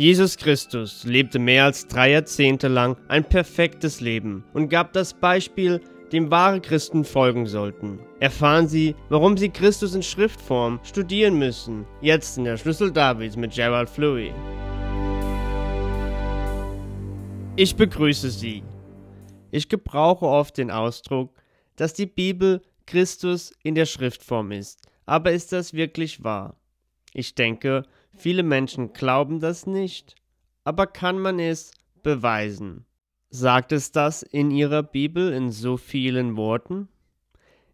Jesus Christus lebte mehr als drei Jahrzehnte lang ein perfektes Leben und gab das Beispiel, dem wahre Christen folgen sollten. Erfahren Sie, warum Sie Christus in Schriftform studieren müssen. Jetzt in der Schlüssel Davids mit Gerald Fleury. Ich begrüße Sie. Ich gebrauche oft den Ausdruck, dass die Bibel Christus in der Schriftform ist. Aber ist das wirklich wahr? Ich denke, Viele Menschen glauben das nicht, aber kann man es beweisen? Sagt es das in Ihrer Bibel in so vielen Worten?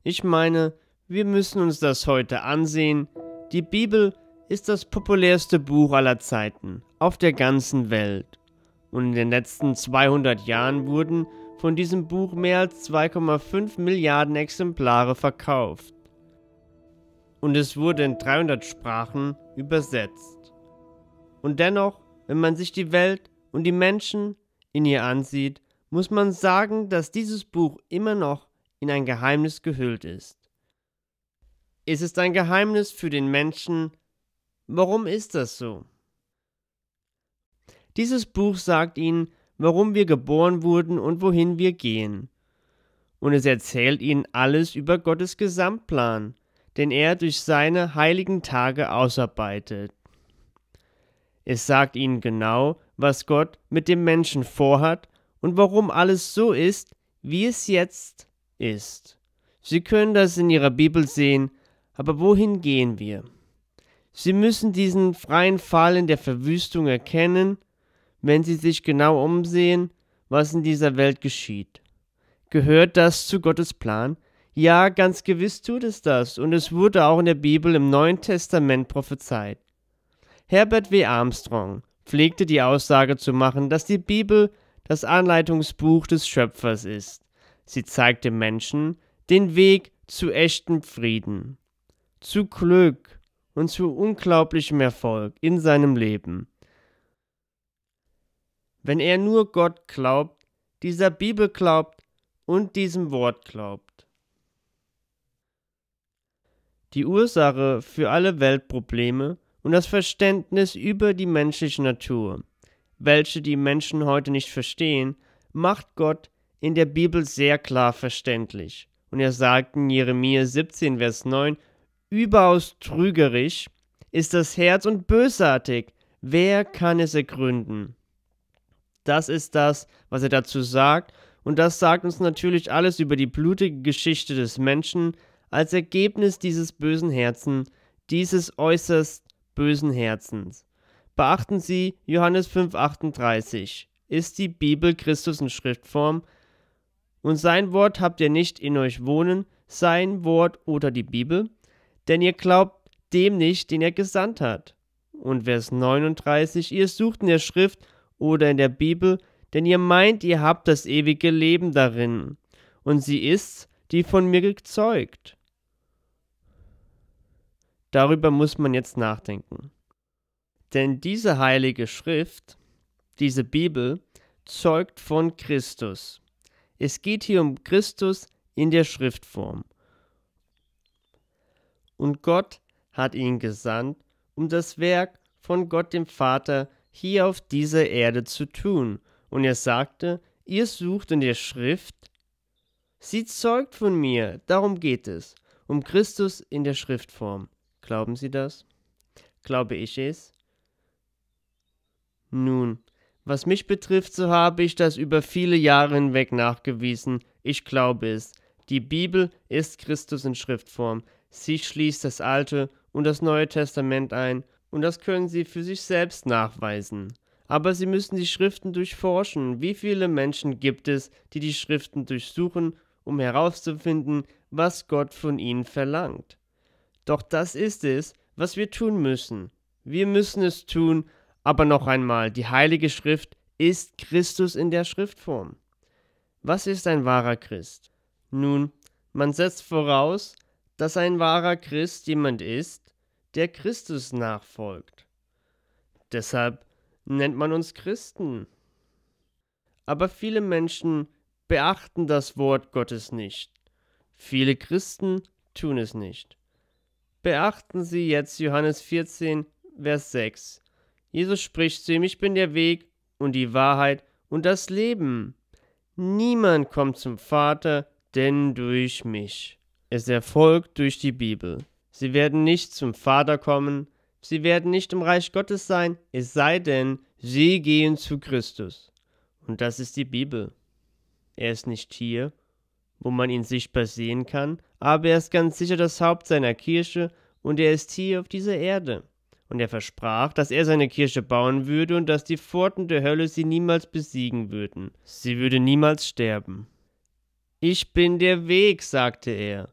Ich meine, wir müssen uns das heute ansehen. Die Bibel ist das populärste Buch aller Zeiten auf der ganzen Welt. Und in den letzten 200 Jahren wurden von diesem Buch mehr als 2,5 Milliarden Exemplare verkauft und es wurde in 300 Sprachen übersetzt. Und dennoch, wenn man sich die Welt und die Menschen in ihr ansieht, muss man sagen, dass dieses Buch immer noch in ein Geheimnis gehüllt ist. Es ist ein Geheimnis für den Menschen. Warum ist das so? Dieses Buch sagt ihnen, warum wir geboren wurden und wohin wir gehen. Und es erzählt ihnen alles über Gottes Gesamtplan, den er durch seine heiligen Tage ausarbeitet. Es sagt ihnen genau, was Gott mit dem Menschen vorhat und warum alles so ist, wie es jetzt ist. Sie können das in ihrer Bibel sehen, aber wohin gehen wir? Sie müssen diesen freien Fall in der Verwüstung erkennen, wenn Sie sich genau umsehen, was in dieser Welt geschieht. Gehört das zu Gottes Plan, ja, ganz gewiss tut es das, und es wurde auch in der Bibel im Neuen Testament prophezeit. Herbert W. Armstrong pflegte die Aussage zu machen, dass die Bibel das Anleitungsbuch des Schöpfers ist. Sie zeigt dem Menschen den Weg zu echtem Frieden, zu Glück und zu unglaublichem Erfolg in seinem Leben. Wenn er nur Gott glaubt, dieser Bibel glaubt und diesem Wort glaubt, die Ursache für alle Weltprobleme und das Verständnis über die menschliche Natur, welche die Menschen heute nicht verstehen, macht Gott in der Bibel sehr klar verständlich. Und er sagt in Jeremia 17, Vers 9, überaus trügerisch ist das Herz und bösartig, wer kann es ergründen? Das ist das, was er dazu sagt, und das sagt uns natürlich alles über die blutige Geschichte des Menschen, als Ergebnis dieses bösen Herzens, dieses äußerst bösen Herzens. Beachten Sie Johannes 5,38. Ist die Bibel Christus in Schriftform? Und sein Wort habt ihr nicht in euch wohnen, sein Wort oder die Bibel? Denn ihr glaubt dem nicht, den er gesandt hat. Und Vers 39, ihr sucht in der Schrift oder in der Bibel, denn ihr meint, ihr habt das ewige Leben darin. Und sie ist's, die von mir gezeugt. Darüber muss man jetzt nachdenken. Denn diese heilige Schrift, diese Bibel, zeugt von Christus. Es geht hier um Christus in der Schriftform. Und Gott hat ihn gesandt, um das Werk von Gott dem Vater hier auf dieser Erde zu tun. Und er sagte, ihr sucht in der Schrift Sie zeugt von mir, darum geht es, um Christus in der Schriftform. Glauben Sie das? Glaube ich es? Nun, was mich betrifft, so habe ich das über viele Jahre hinweg nachgewiesen. Ich glaube es. Die Bibel ist Christus in Schriftform. Sie schließt das Alte und das Neue Testament ein, und das können Sie für sich selbst nachweisen. Aber Sie müssen die Schriften durchforschen. Wie viele Menschen gibt es, die die Schriften durchsuchen um herauszufinden, was Gott von ihnen verlangt. Doch das ist es, was wir tun müssen. Wir müssen es tun, aber noch einmal, die Heilige Schrift ist Christus in der Schriftform. Was ist ein wahrer Christ? Nun, man setzt voraus, dass ein wahrer Christ jemand ist, der Christus nachfolgt. Deshalb nennt man uns Christen. Aber viele Menschen beachten das Wort Gottes nicht. Viele Christen tun es nicht. Beachten Sie jetzt Johannes 14, Vers 6. Jesus spricht zu ihm, ich bin der Weg und die Wahrheit und das Leben. Niemand kommt zum Vater, denn durch mich. Es erfolgt durch die Bibel. Sie werden nicht zum Vater kommen, sie werden nicht im Reich Gottes sein, es sei denn, sie gehen zu Christus. Und das ist die Bibel. Er ist nicht hier, wo man ihn sichtbar sehen kann, aber er ist ganz sicher das Haupt seiner Kirche und er ist hier auf dieser Erde. Und er versprach, dass er seine Kirche bauen würde und dass die Pforten der Hölle sie niemals besiegen würden. Sie würde niemals sterben. Ich bin der Weg, sagte er.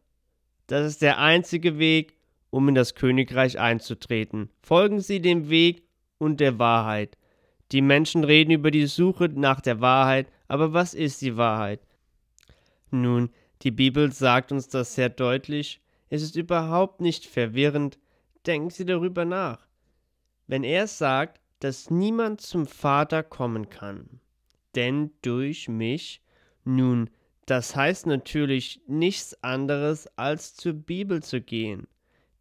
Das ist der einzige Weg, um in das Königreich einzutreten. Folgen Sie dem Weg und der Wahrheit. Die Menschen reden über die Suche nach der Wahrheit, aber was ist die Wahrheit? Nun, die Bibel sagt uns das sehr deutlich. Es ist überhaupt nicht verwirrend. Denken Sie darüber nach. Wenn er sagt, dass niemand zum Vater kommen kann, denn durch mich, nun, das heißt natürlich nichts anderes als zur Bibel zu gehen,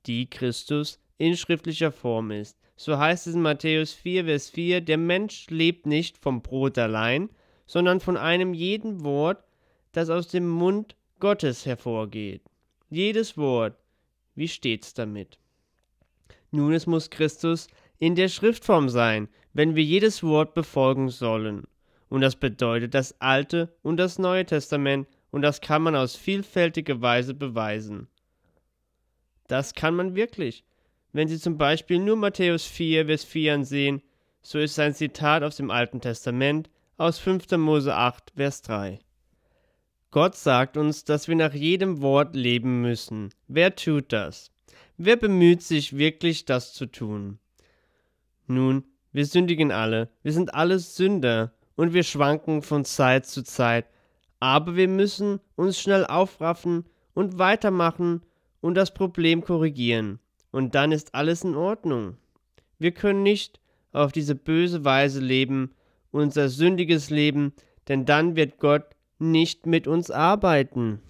die Christus in schriftlicher Form ist. So heißt es in Matthäus 4, Vers 4, der Mensch lebt nicht vom Brot allein, sondern von einem jeden Wort, das aus dem Mund Gottes hervorgeht. Jedes Wort. Wie steht's damit? Nun, es muss Christus in der Schriftform sein, wenn wir jedes Wort befolgen sollen. Und das bedeutet das Alte und das Neue Testament, und das kann man aus vielfältiger Weise beweisen. Das kann man wirklich. Wenn Sie zum Beispiel nur Matthäus 4, Vers 4 ansehen, so ist sein Zitat aus dem Alten Testament aus 5. Mose 8, Vers 3. Gott sagt uns, dass wir nach jedem Wort leben müssen. Wer tut das? Wer bemüht sich wirklich, das zu tun? Nun, wir sündigen alle, wir sind alle Sünder und wir schwanken von Zeit zu Zeit, aber wir müssen uns schnell aufraffen und weitermachen und das Problem korrigieren. Und dann ist alles in Ordnung. Wir können nicht auf diese böse Weise leben, unser sündiges Leben, denn dann wird Gott nicht mit uns arbeiten.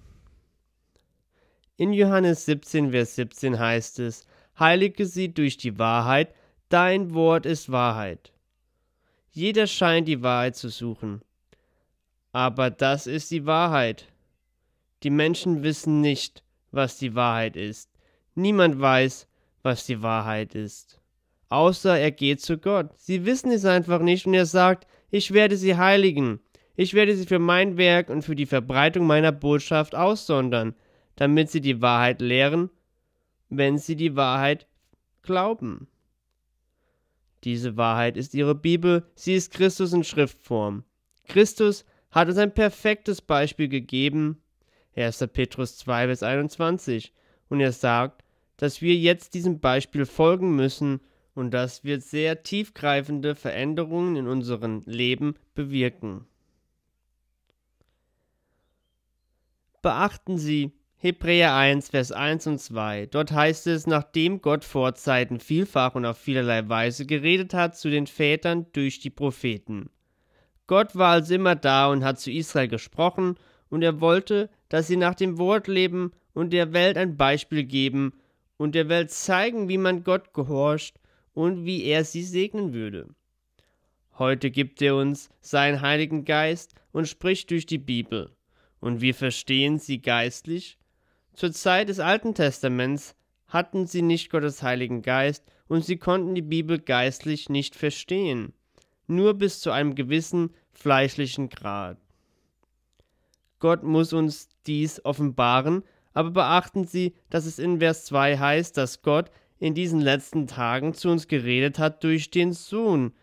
In Johannes 17, Vers 17 heißt es, Heilige sie durch die Wahrheit, dein Wort ist Wahrheit. Jeder scheint die Wahrheit zu suchen. Aber das ist die Wahrheit. Die Menschen wissen nicht, was die Wahrheit ist. Niemand weiß, was die Wahrheit ist außer er geht zu Gott. Sie wissen es einfach nicht und er sagt, ich werde sie heiligen. Ich werde sie für mein Werk und für die Verbreitung meiner Botschaft aussondern, damit sie die Wahrheit lehren, wenn sie die Wahrheit glauben. Diese Wahrheit ist ihre Bibel, sie ist Christus in Schriftform. Christus hat uns ein perfektes Beispiel gegeben, 1. Petrus 2 Vers 21, und er sagt, dass wir jetzt diesem Beispiel folgen müssen und das wird sehr tiefgreifende Veränderungen in unserem Leben bewirken. Beachten Sie Hebräer 1, Vers 1 und 2. Dort heißt es, nachdem Gott vor Zeiten vielfach und auf vielerlei Weise geredet hat zu den Vätern durch die Propheten. Gott war also immer da und hat zu Israel gesprochen, und er wollte, dass sie nach dem Wort leben und der Welt ein Beispiel geben und der Welt zeigen, wie man Gott gehorcht und wie er sie segnen würde. Heute gibt er uns seinen Heiligen Geist und spricht durch die Bibel, und wir verstehen sie geistlich. Zur Zeit des Alten Testaments hatten sie nicht Gottes Heiligen Geist und sie konnten die Bibel geistlich nicht verstehen, nur bis zu einem gewissen fleischlichen Grad. Gott muss uns dies offenbaren, aber beachten Sie, dass es in Vers 2 heißt, dass Gott in diesen letzten Tagen zu uns geredet hat durch den Sohn,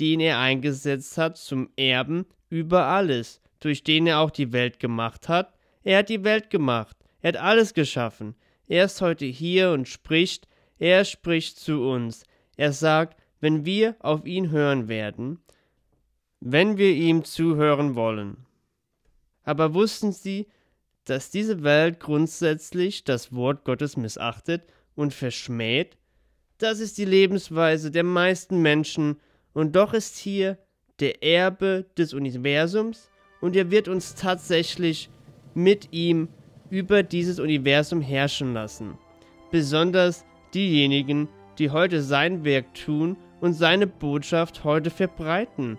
den er eingesetzt hat zum Erben über alles, durch den er auch die Welt gemacht hat. Er hat die Welt gemacht, er hat alles geschaffen. Er ist heute hier und spricht, er spricht zu uns. Er sagt, wenn wir auf ihn hören werden, wenn wir ihm zuhören wollen. Aber wussten Sie, dass diese Welt grundsätzlich das Wort Gottes missachtet und verschmäht? Das ist die Lebensweise der meisten Menschen und doch ist hier der Erbe des Universums und er wird uns tatsächlich mit ihm über dieses Universum herrschen lassen. Besonders diejenigen, die heute sein Werk tun und seine Botschaft heute verbreiten.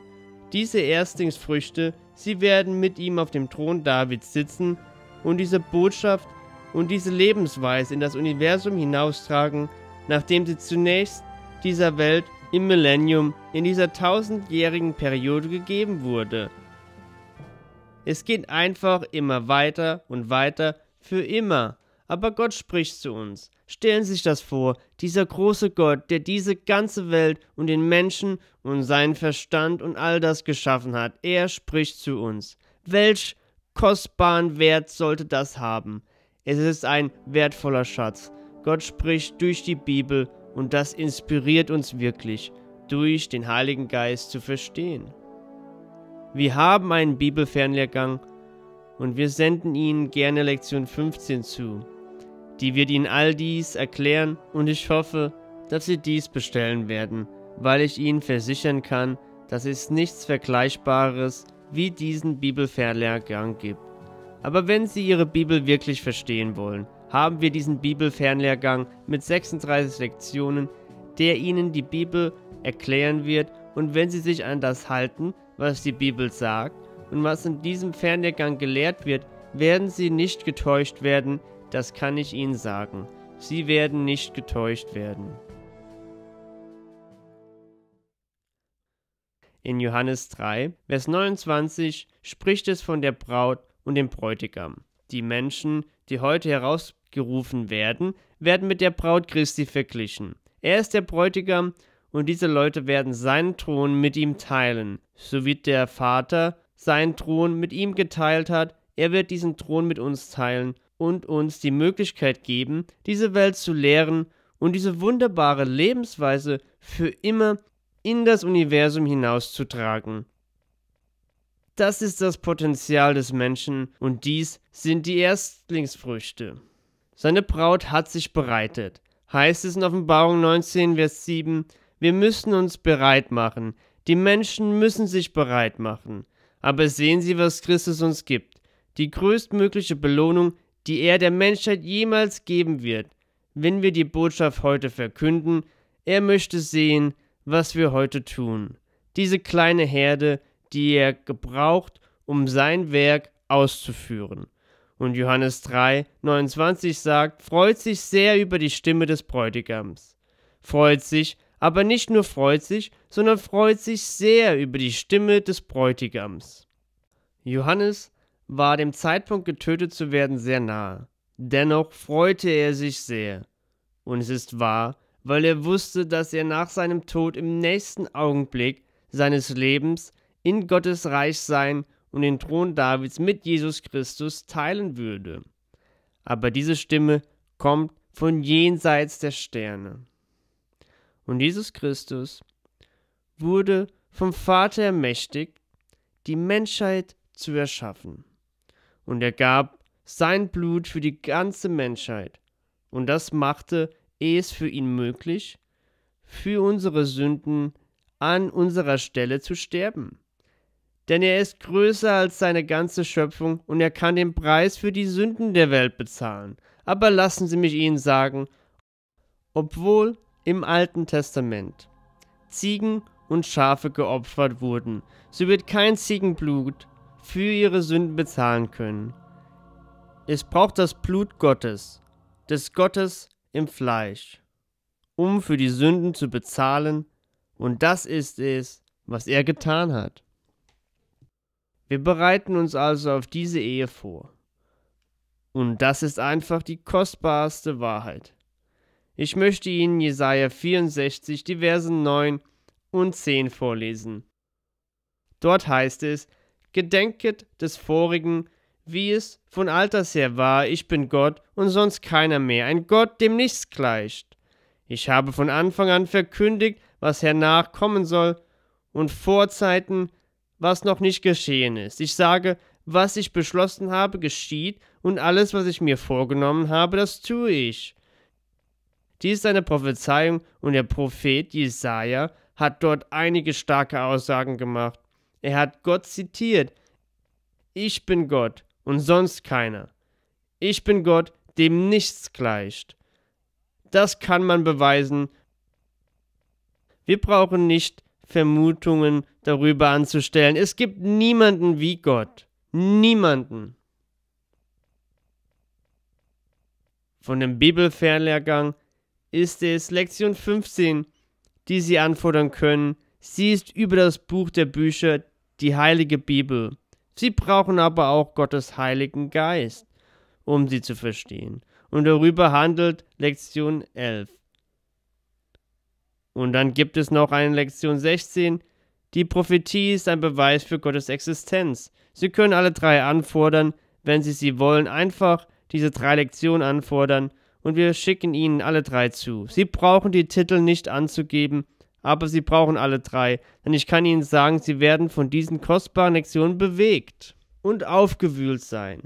Diese Erstlingsfrüchte, sie werden mit ihm auf dem Thron Davids sitzen und diese Botschaft und diese Lebensweise in das Universum hinaustragen, nachdem sie zunächst dieser Welt im Millennium in dieser tausendjährigen Periode gegeben wurde. Es geht einfach immer weiter und weiter für immer. Aber Gott spricht zu uns. Stellen Sie sich das vor, dieser große Gott, der diese ganze Welt und den Menschen und seinen Verstand und all das geschaffen hat, er spricht zu uns. Welch kostbaren Wert sollte das haben? Es ist ein wertvoller Schatz. Gott spricht durch die Bibel und das inspiriert uns wirklich, durch den Heiligen Geist zu verstehen. Wir haben einen Bibelfernlehrgang und wir senden Ihnen gerne Lektion 15 zu. Die wird Ihnen all dies erklären und ich hoffe, dass Sie dies bestellen werden, weil ich Ihnen versichern kann, dass es nichts Vergleichbares wie diesen Bibelfernlehrgang gibt. Aber wenn Sie Ihre Bibel wirklich verstehen wollen, haben wir diesen Bibelfernlehrgang mit 36 Lektionen, der Ihnen die Bibel erklären wird und wenn Sie sich an das halten, was die Bibel sagt und was in diesem Fernlehrgang gelehrt wird, werden Sie nicht getäuscht werden, das kann ich Ihnen sagen. Sie werden nicht getäuscht werden. In Johannes 3, Vers 29 spricht es von der Braut und dem Bräutigam. Die Menschen, die heute herausgerufen werden, werden mit der Braut Christi verglichen. Er ist der Bräutigam und diese Leute werden seinen Thron mit ihm teilen, so wie der Vater seinen Thron mit ihm geteilt hat, er wird diesen Thron mit uns teilen und uns die Möglichkeit geben, diese Welt zu lehren und diese wunderbare Lebensweise für immer in das Universum hinauszutragen. Das ist das Potenzial des Menschen und dies sind die Erstlingsfrüchte. Seine Braut hat sich bereitet. Heißt es in Offenbarung 19, Vers 7, wir müssen uns bereit machen. Die Menschen müssen sich bereit machen. Aber sehen Sie, was Christus uns gibt. Die größtmögliche Belohnung, die er der Menschheit jemals geben wird, wenn wir die Botschaft heute verkünden. Er möchte sehen, was wir heute tun. Diese kleine Herde, die er gebraucht, um sein Werk auszuführen. Und Johannes 3, 29 sagt, freut sich sehr über die Stimme des Bräutigams. Freut sich, aber nicht nur freut sich, sondern freut sich sehr über die Stimme des Bräutigams. Johannes war dem Zeitpunkt getötet zu werden sehr nahe. Dennoch freute er sich sehr. Und es ist wahr, weil er wusste, dass er nach seinem Tod im nächsten Augenblick seines Lebens in Gottes Reich sein und den Thron Davids mit Jesus Christus teilen würde. Aber diese Stimme kommt von jenseits der Sterne. Und Jesus Christus wurde vom Vater ermächtigt, die Menschheit zu erschaffen. Und er gab sein Blut für die ganze Menschheit. Und das machte es für ihn möglich, für unsere Sünden an unserer Stelle zu sterben denn er ist größer als seine ganze Schöpfung und er kann den Preis für die Sünden der Welt bezahlen. Aber lassen Sie mich Ihnen sagen, obwohl im Alten Testament Ziegen und Schafe geopfert wurden, so wird kein Ziegenblut für ihre Sünden bezahlen können. Es braucht das Blut Gottes, des Gottes im Fleisch, um für die Sünden zu bezahlen, und das ist es, was er getan hat. Wir bereiten uns also auf diese Ehe vor. Und das ist einfach die kostbarste Wahrheit. Ich möchte Ihnen Jesaja 64, die Versen 9 und 10 vorlesen. Dort heißt es: Gedenket des Vorigen, wie es von alters her war, ich bin Gott und sonst keiner mehr, ein Gott, dem nichts gleicht. Ich habe von Anfang an verkündigt, was hernach kommen soll, und Vorzeiten was noch nicht geschehen ist. Ich sage, was ich beschlossen habe, geschieht, und alles, was ich mir vorgenommen habe, das tue ich. Dies ist eine Prophezeiung, und der Prophet Jesaja hat dort einige starke Aussagen gemacht. Er hat Gott zitiert. Ich bin Gott und sonst keiner. Ich bin Gott, dem nichts gleicht. Das kann man beweisen. Wir brauchen nicht Vermutungen darüber anzustellen. Es gibt niemanden wie Gott. Niemanden. Von dem Bibelfernlehrgang ist es Lektion 15, die Sie anfordern können. Sie ist über das Buch der Bücher die Heilige Bibel. Sie brauchen aber auch Gottes Heiligen Geist, um sie zu verstehen. Und darüber handelt Lektion 11. Und dann gibt es noch eine Lektion 16. Die Prophetie ist ein Beweis für Gottes Existenz. Sie können alle drei anfordern, wenn Sie sie wollen, einfach diese drei Lektionen anfordern und wir schicken Ihnen alle drei zu. Sie brauchen die Titel nicht anzugeben, aber Sie brauchen alle drei, denn ich kann Ihnen sagen, Sie werden von diesen kostbaren Lektionen bewegt und aufgewühlt sein.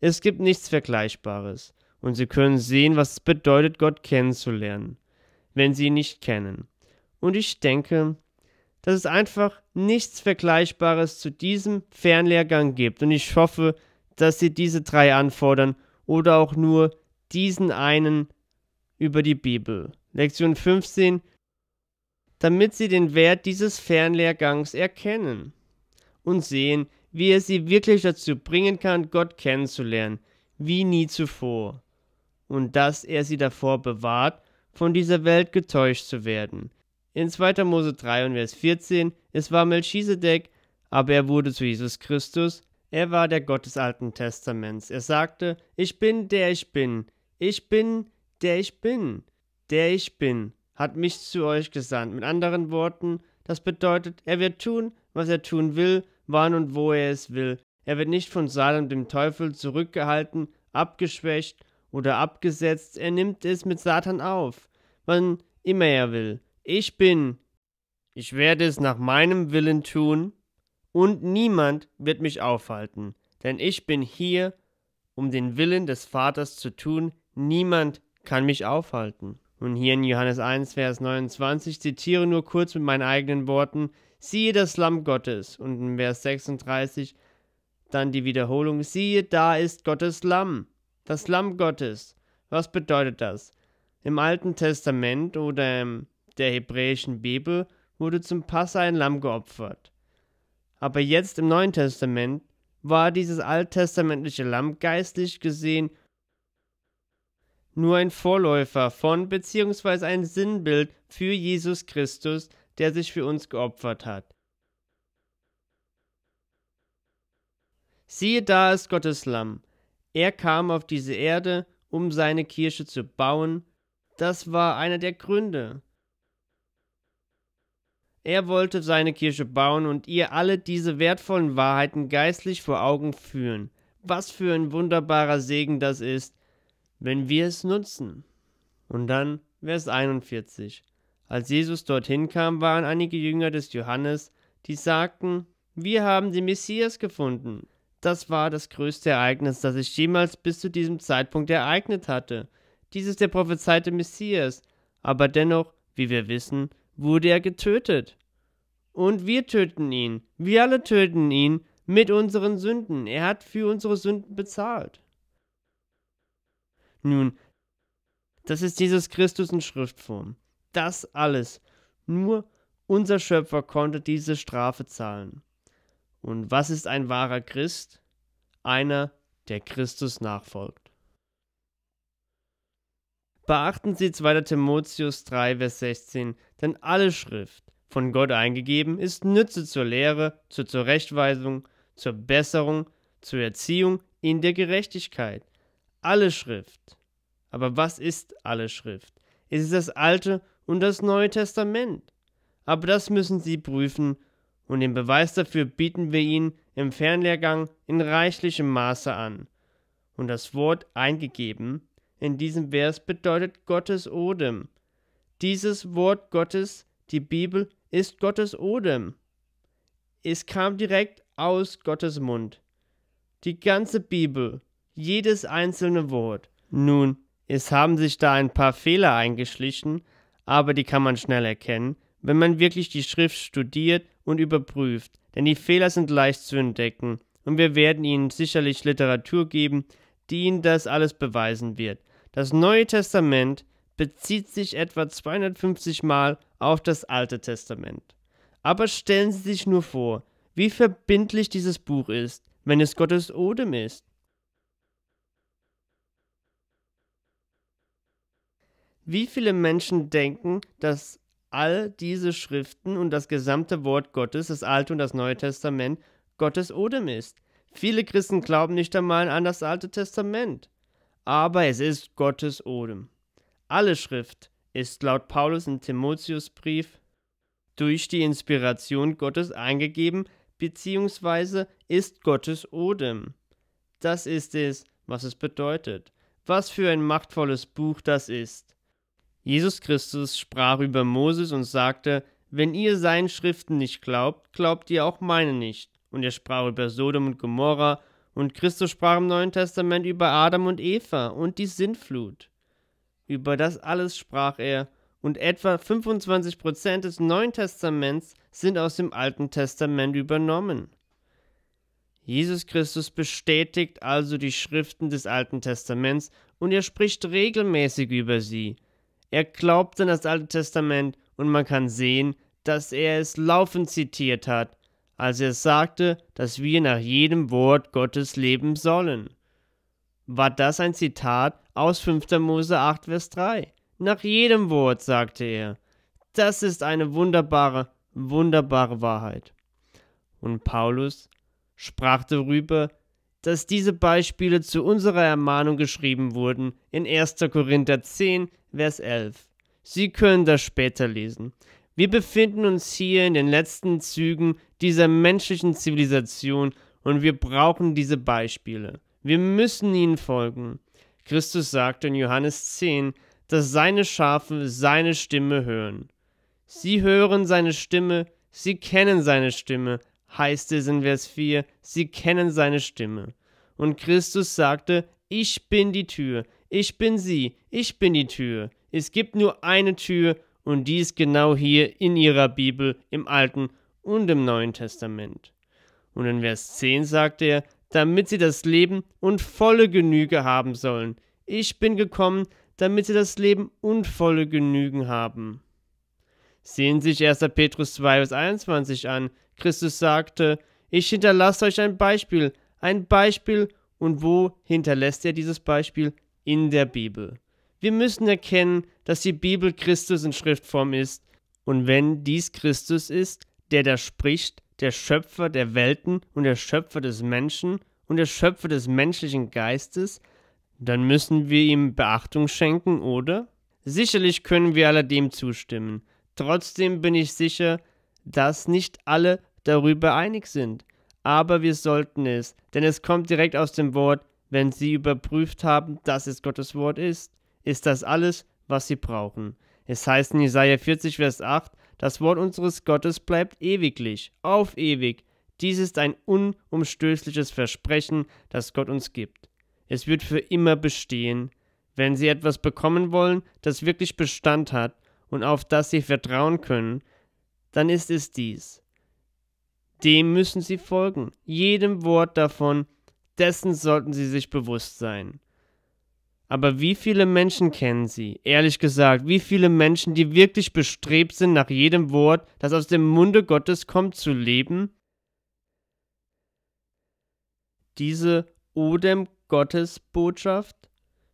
Es gibt nichts Vergleichbares und sie können sehen, was es bedeutet, Gott kennenzulernen, wenn sie ihn nicht kennen. Und ich denke, dass es einfach nichts Vergleichbares zu diesem Fernlehrgang gibt. Und ich hoffe, dass sie diese drei anfordern oder auch nur diesen einen über die Bibel. Lektion 15, damit sie den Wert dieses Fernlehrgangs erkennen und sehen, wie er sie wirklich dazu bringen kann, Gott kennenzulernen, wie nie zuvor und dass er sie davor bewahrt, von dieser Welt getäuscht zu werden. In 2. Mose 3 und Vers 14, es war Melchisedek, aber er wurde zu Jesus Christus, er war der Gott des Alten Testaments. Er sagte, ich bin der ich bin, ich bin der ich bin, der ich bin, hat mich zu euch gesandt. Mit anderen Worten, das bedeutet, er wird tun, was er tun will, wann und wo er es will. Er wird nicht von Salem dem Teufel zurückgehalten, abgeschwächt oder abgesetzt, er nimmt es mit Satan auf, wann immer er will. Ich bin, ich werde es nach meinem Willen tun, und niemand wird mich aufhalten, denn ich bin hier, um den Willen des Vaters zu tun, niemand kann mich aufhalten. Und hier in Johannes 1, Vers 29 zitiere nur kurz mit meinen eigenen Worten, siehe das Lamm Gottes, und in Vers 36 dann die Wiederholung, siehe da ist Gottes Lamm, das Lamm Gottes. Was bedeutet das? Im Alten Testament oder in der hebräischen Bibel wurde zum Passa ein Lamm geopfert. Aber jetzt im Neuen Testament war dieses alttestamentliche Lamm geistlich gesehen nur ein Vorläufer von bzw. ein Sinnbild für Jesus Christus, der sich für uns geopfert hat. Siehe da ist Gottes Lamm, er kam auf diese Erde, um seine Kirche zu bauen. Das war einer der Gründe. Er wollte seine Kirche bauen und ihr alle diese wertvollen Wahrheiten geistlich vor Augen führen. Was für ein wunderbarer Segen das ist, wenn wir es nutzen. Und dann Vers 41. Als Jesus dorthin kam, waren einige Jünger des Johannes, die sagten, wir haben den Messias gefunden das war das größte Ereignis, das sich jemals bis zu diesem Zeitpunkt ereignet hatte. Dies ist der prophezeite Messias, aber dennoch, wie wir wissen, wurde er getötet. Und wir töten ihn, wir alle töten ihn mit unseren Sünden. Er hat für unsere Sünden bezahlt. Nun, das ist Jesus Christus in Schriftform. Das alles. Nur unser Schöpfer konnte diese Strafe zahlen. Und was ist ein wahrer Christ? Einer, der Christus nachfolgt. Beachten Sie 2. Timotheus 3, Vers 16, denn alle Schrift, von Gott eingegeben, ist Nütze zur Lehre, zur Zurechtweisung, zur Besserung, zur Erziehung in der Gerechtigkeit. Alle Schrift. Aber was ist alle Schrift? Es ist das Alte und das Neue Testament. Aber das müssen Sie prüfen und den Beweis dafür bieten wir Ihnen im Fernlehrgang in reichlichem Maße an. Und das Wort eingegeben in diesem Vers bedeutet Gottes Odem. Dieses Wort Gottes, die Bibel, ist Gottes Odem. Es kam direkt aus Gottes Mund. Die ganze Bibel, jedes einzelne Wort. Nun, es haben sich da ein paar Fehler eingeschlichen, aber die kann man schnell erkennen, wenn man wirklich die Schrift studiert und überprüft, denn die Fehler sind leicht zu entdecken, und wir werden Ihnen sicherlich Literatur geben, die Ihnen das alles beweisen wird. Das Neue Testament bezieht sich etwa 250 Mal auf das Alte Testament. Aber stellen Sie sich nur vor, wie verbindlich dieses Buch ist, wenn es Gottes Odem ist. Wie viele Menschen denken, dass all diese Schriften und das gesamte Wort Gottes, das Alte und das Neue Testament, Gottes Odem ist. Viele Christen glauben nicht einmal an das Alte Testament, aber es ist Gottes Odem. Alle Schrift ist laut Paulus im Timotheusbrief durch die Inspiration Gottes eingegeben, beziehungsweise ist Gottes Odem. Das ist es, was es bedeutet. Was für ein machtvolles Buch das ist. Jesus Christus sprach über Moses und sagte, wenn ihr seinen Schriften nicht glaubt, glaubt ihr auch meine nicht. Und er sprach über Sodom und Gomorra, und Christus sprach im Neuen Testament über Adam und Eva und die Sintflut. Über das alles sprach er, und etwa 25% des Neuen Testaments sind aus dem Alten Testament übernommen. Jesus Christus bestätigt also die Schriften des Alten Testaments und er spricht regelmäßig über sie, er glaubt an das Alte Testament und man kann sehen, dass er es laufend zitiert hat, als er sagte, dass wir nach jedem Wort Gottes leben sollen. War das ein Zitat aus 5. Mose 8, Vers 3? Nach jedem Wort, sagte er. Das ist eine wunderbare, wunderbare Wahrheit. Und Paulus sprach darüber, dass diese Beispiele zu unserer Ermahnung geschrieben wurden in 1. Korinther 10, Vers 11. Sie können das später lesen. Wir befinden uns hier in den letzten Zügen dieser menschlichen Zivilisation und wir brauchen diese Beispiele. Wir müssen ihnen folgen. Christus sagte in Johannes 10, dass seine Schafe seine Stimme hören. Sie hören seine Stimme, sie kennen seine Stimme, heißt es in Vers 4, sie kennen seine Stimme. Und Christus sagte, ich bin die Tür, ich bin sie, ich bin die Tür. Es gibt nur eine Tür und die ist genau hier in ihrer Bibel im Alten und im Neuen Testament. Und in Vers 10 sagt er, damit sie das Leben und volle Genüge haben sollen. Ich bin gekommen, damit sie das Leben und volle Genügen haben. Sehen Sie sich 1. Petrus 2, Vers 21 an. Christus sagte, ich hinterlasse euch ein Beispiel, ein Beispiel, und wo hinterlässt er dieses Beispiel? in der Bibel. Wir müssen erkennen, dass die Bibel Christus in Schriftform ist. Und wenn dies Christus ist, der da spricht, der Schöpfer der Welten und der Schöpfer des Menschen und der Schöpfer des menschlichen Geistes, dann müssen wir ihm Beachtung schenken, oder? Sicherlich können wir alledem zustimmen. Trotzdem bin ich sicher, dass nicht alle darüber einig sind. Aber wir sollten es, denn es kommt direkt aus dem Wort wenn sie überprüft haben, dass es Gottes Wort ist, ist das alles, was sie brauchen. Es heißt in Jesaja 40, Vers 8, das Wort unseres Gottes bleibt ewiglich, auf ewig. Dies ist ein unumstößliches Versprechen, das Gott uns gibt. Es wird für immer bestehen. Wenn Sie etwas bekommen wollen, das wirklich Bestand hat und auf das Sie vertrauen können, dann ist es dies. Dem müssen Sie folgen, jedem Wort davon, dessen sollten sie sich bewusst sein. Aber wie viele Menschen kennen Sie? Ehrlich gesagt, wie viele Menschen, die wirklich bestrebt sind, nach jedem Wort, das aus dem Munde Gottes kommt, zu leben? Diese Odem Gottes Botschaft?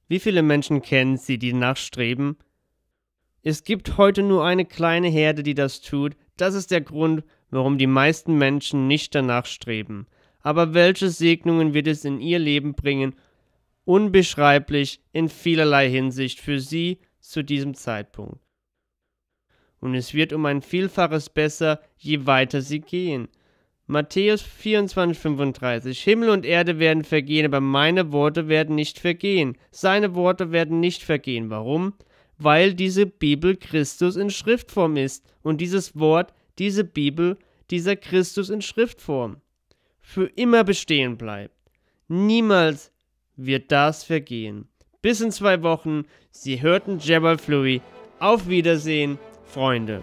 Wie viele Menschen kennen Sie, die nachstreben? Es gibt heute nur eine kleine Herde, die das tut. Das ist der Grund, warum die meisten Menschen nicht danach streben aber welche Segnungen wird es in ihr Leben bringen, unbeschreiblich in vielerlei Hinsicht für sie zu diesem Zeitpunkt. Und es wird um ein Vielfaches besser, je weiter sie gehen. Matthäus 24, 35. Himmel und Erde werden vergehen, aber meine Worte werden nicht vergehen. Seine Worte werden nicht vergehen. Warum? Weil diese Bibel Christus in Schriftform ist und dieses Wort, diese Bibel, dieser Christus in Schriftform für immer bestehen bleibt. Niemals wird das vergehen. Bis in zwei Wochen. Sie hörten Jabal Flui. Auf Wiedersehen, Freunde.